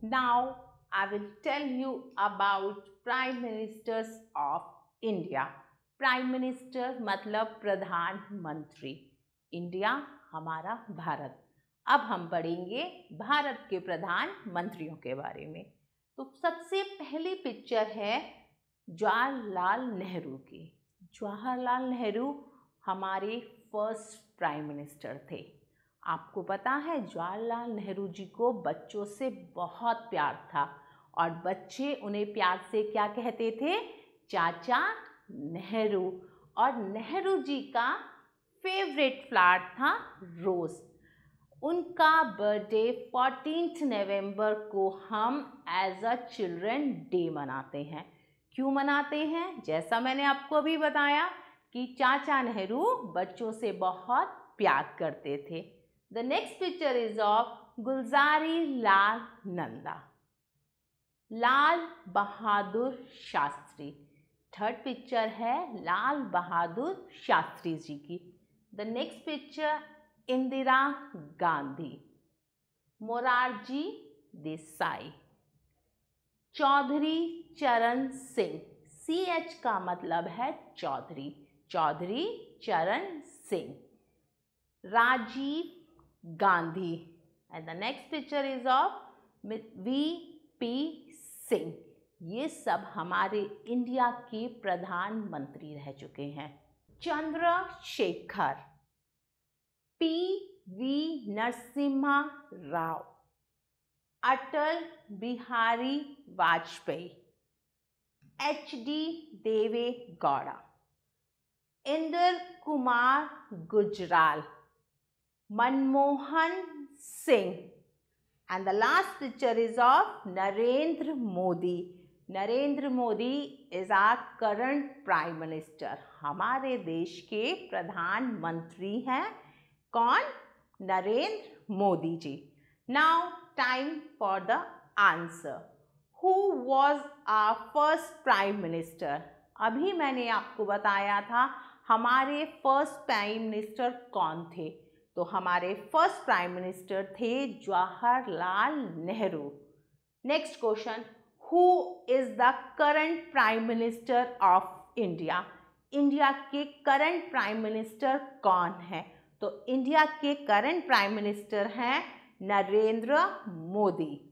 Now I will tell you about Prime Ministers of India. Prime Minister मतलब प्रधानमंत्री India हमारा भारत अब हम पढ़ेंगे भारत के प्रधानमंत्रियों के बारे में तो सबसे पहली पिक्चर है जवाहरलाल नेहरू की जवाहरलाल नेहरू हमारे फर्स्ट प्राइम मिनिस्टर थे आपको पता है जवाहरलाल नेहरू जी को बच्चों से बहुत प्यार था और बच्चे उन्हें प्यार से क्या कहते थे चाचा नेहरू और नेहरू जी का फेवरेट फ्लावर था रोज़ उनका बर्थडे फोर्टीनथ नवंबर को हम एज अ चिल्ड्रन डे मनाते हैं क्यों मनाते हैं जैसा मैंने आपको अभी बताया कि चाचा नेहरू बच्चों से बहुत प्यार करते थे The next picture is of Gulzari Lal Nanda. Lal Bahadur Shastri third picture है लाल बहादुर शास्त्री जी की the next picture Indira Gandhi Morarji Desai Chaudhary Charan Singh C H का मतलब है Chaudhary Chaudhary Charan Singh Rajiv Gandhi. And the next picture is of V. P. Singh ये सब हमारे इंडिया के प्रधानमंत्री रह चुके हैं Chandrashekhar P V Narasimha Rao Atal Bihari Vajpayee H D Deve Gowda Inder Kumar Gujral Manmohan Singh. And the last picture is of Narendra Modi. Narendra Modi is our current Prime Minister. हमारे देश के प्रधानमंत्री हैं कौन नरेंद्र मोदी जी Now time for the answer. Who was our first Prime Minister? अभी मैंने आपको बताया था हमारे first Prime Minister कौन थे तो हमारे फर्स्ट प्राइम मिनिस्टर थे Jawaharlal Nehru next question who is the current prime minister of India India के करंट प्राइम मिनिस्टर कौन है तो इंडिया के करंट प्राइम मिनिस्टर हैं नरेंद्र मोदी